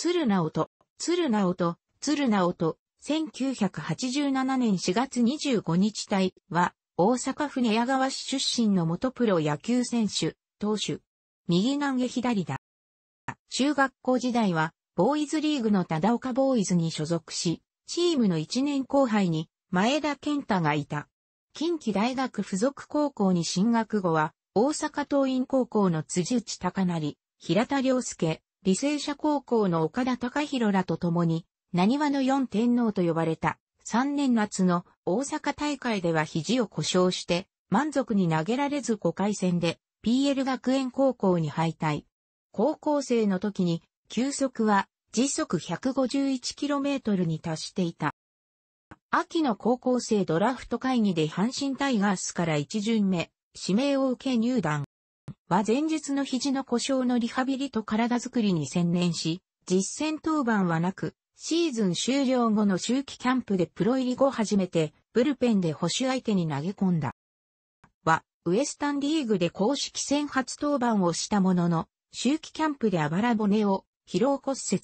鶴直と、鶴直と、鶴直と、1987年4月25日隊は、大阪府寝屋川市出身の元プロ野球選手、投手。右投げ左だ。中学校時代は、ボーイズリーグの忠岡ボーイズに所属し、チームの1年後輩に、前田健太がいた。近畿大学附属高校に進学後は、大阪桐蔭高校の辻内隆成、平田良介、理性社高校の岡田隆弘らと共に、何話の四天皇と呼ばれた、3年夏の大阪大会では肘を故障して、満足に投げられず5回戦で、PL 学園高校に敗退。高校生の時に、球速は時速 151km に達していた。秋の高校生ドラフト会議で阪神タイガースから一巡目、指名を受け入団。は前日の肘の故障のリハビリと体づくりに専念し、実戦登板はなく、シーズン終了後の周期キャンプでプロ入り後初めて、ブルペンで保守相手に投げ込んだ。は、ウエスタンリーグで公式戦初登板をしたものの、周期キャンプであばら骨を疲労骨折。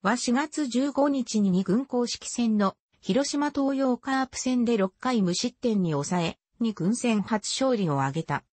は4月15日に2軍公式戦の広島東洋カープ戦で6回無失点に抑え、2軍戦初勝利を挙げた。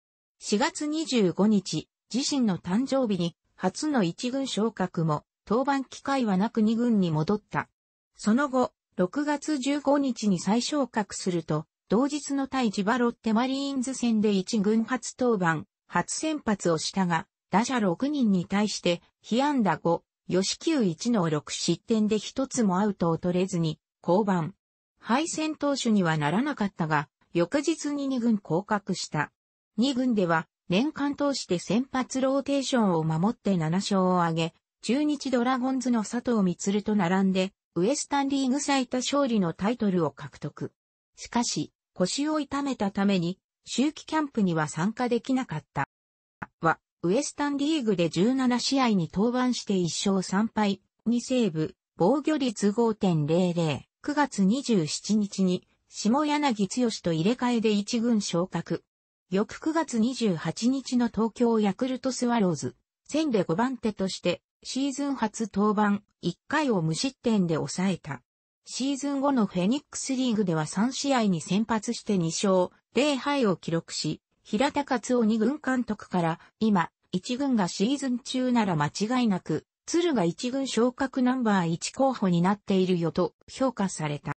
4月25日、自身の誕生日に、初の一軍昇格も、登板機会はなく二軍に戻った。その後、6月15日に再昇格すると、同日の対ジバロッテマリーンズ戦で一軍初登板、初先発をしたが、打者6人に対して、被安打5、吉球1の6失点で一つもアウトを取れずに、降板。敗戦投手にはならなかったが、翌日に2軍降格した。2軍では年間通して先発ローテーションを守って7勝を挙げ、中日ドラゴンズの佐藤光と並んで、ウエスタンリーグ最多勝利のタイトルを獲得。しかし、腰を痛めたために、周期キャンプには参加できなかった。は、ウエスタンリーグで17試合に登板して1勝3敗、2セーブ、防御率5.00、9月27日に、下柳剛と入れ替えで1軍昇格。翌9月28日の東京ヤクルトスワローズ、戦で5番手としてシーズン初登板1回を無失点で抑えた。シーズン後のフェニックスリーグでは3試合に先発して2勝0敗を記録し、平田勝夫2軍監督から今1軍がシーズン中なら間違いなく鶴が1軍昇格ナンバー1候補になっているよと評価された。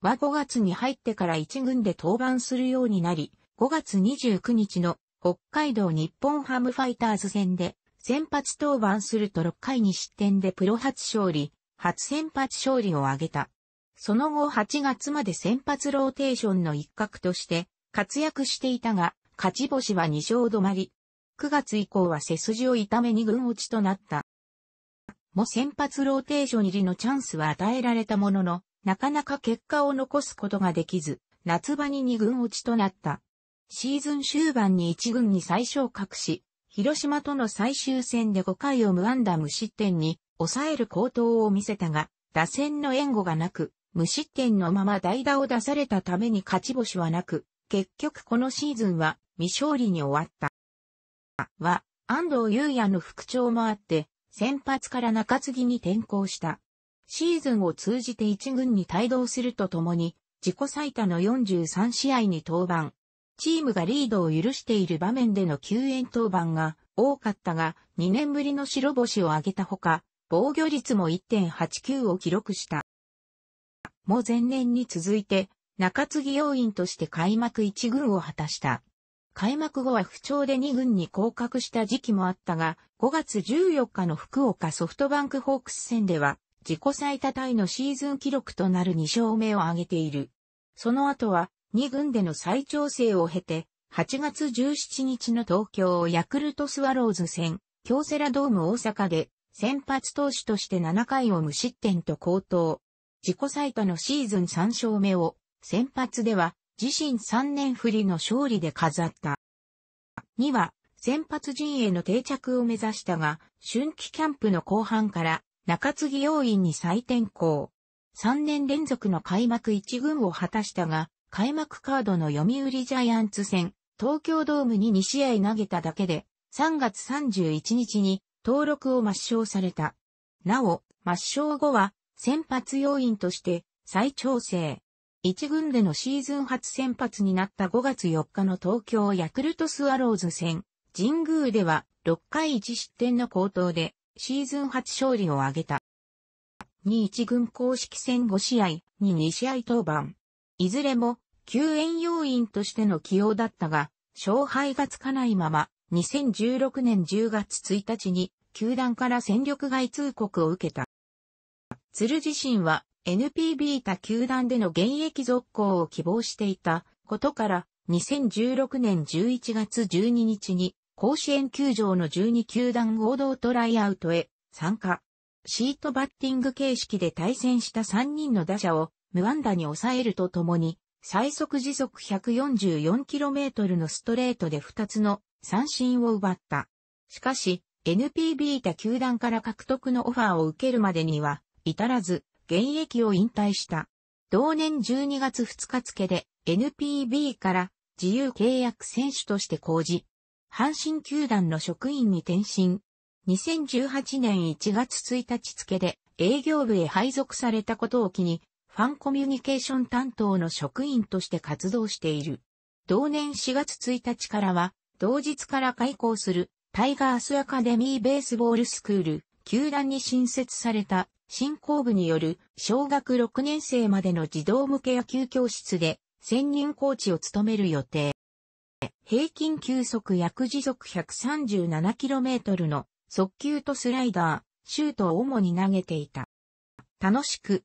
は5月に入ってから1軍で登板するようになり、5月29日の北海道日本ハムファイターズ戦で先発登板すると6回に失点でプロ初勝利、初先発勝利を挙げた。その後8月まで先発ローテーションの一角として活躍していたが、勝ち星は2勝止まり。9月以降は背筋を痛め二軍落ちとなった。も先発ローテーション入りのチャンスは与えられたものの、なかなか結果を残すことができず、夏場に2軍落ちとなった。シーズン終盤に一軍に最小格し、広島との最終戦で5回を無安打無失点に抑える好投を見せたが、打線の援護がなく、無失点のまま代打を出されたために勝ち星はなく、結局このシーズンは未勝利に終わった。は、安藤優也の復調もあって、先発から中継ぎに転向した。シーズンを通じて一軍に帯同するとともに、自己最多の43試合に登板、チームがリードを許している場面での救援登板が多かったが、2年ぶりの白星を挙げたほか、防御率も1.89を記録した。もう前年に続いて、中継ぎ要員として開幕1軍を果たした。開幕後は不調で2軍に降格した時期もあったが、5月14日の福岡ソフトバンクホークス戦では、自己最多タイのシーズン記録となる2勝目を挙げている。その後は、2軍での再調整を経て、8月17日の東京ヤクルトスワローズ戦、京セラドーム大阪で、先発投手として7回を無失点と高騰。自己最多のシーズン3勝目を、先発では、自身3年振りの勝利で飾った。2は、先発陣営の定着を目指したが、春季キャンプの後半から中継ぎ要員に再転向。3年連続の開幕1軍を果たしたが、開幕カードの読売ジャイアンツ戦、東京ドームに2試合投げただけで、3月31日に登録を抹消された。なお、抹消後は先発要員として再調整。一軍でのシーズン初先発になった5月4日の東京ヤクルトスワローズ戦、神宮では6回1失点の高騰でシーズン初勝利を挙げた。2一軍公式戦5試合に2試合登板。いずれも救援要員としての起用だったが、勝敗がつかないまま、2016年10月1日に、球団から戦力外通告を受けた。鶴自身は NPB 他球団での現役続行を希望していたことから、2016年11月12日に甲子園球場の12球団合同トライアウトへ参加。シートバッティング形式で対戦した3人の打者を無安打に抑えるとともに、最速時速 144km のストレートで2つの三振を奪った。しかし、NPB 他球団から獲得のオファーを受けるまでには、至らず、現役を引退した。同年12月2日付で NPB から自由契約選手として講じ、阪神球団の職員に転身。2018年1月1日付で営業部へ配属されたことを機にファンコミュニケーション担当の職員として活動している。同年4月1日からは、同日から開校するタイガースアカデミーベースボールスクール、球団に新設された新校部による小学6年生までの児童向け野球教室で専任コーチを務める予定。平均球速約時速 137km の速球とスライダー、シュートを主に投げていた。楽しく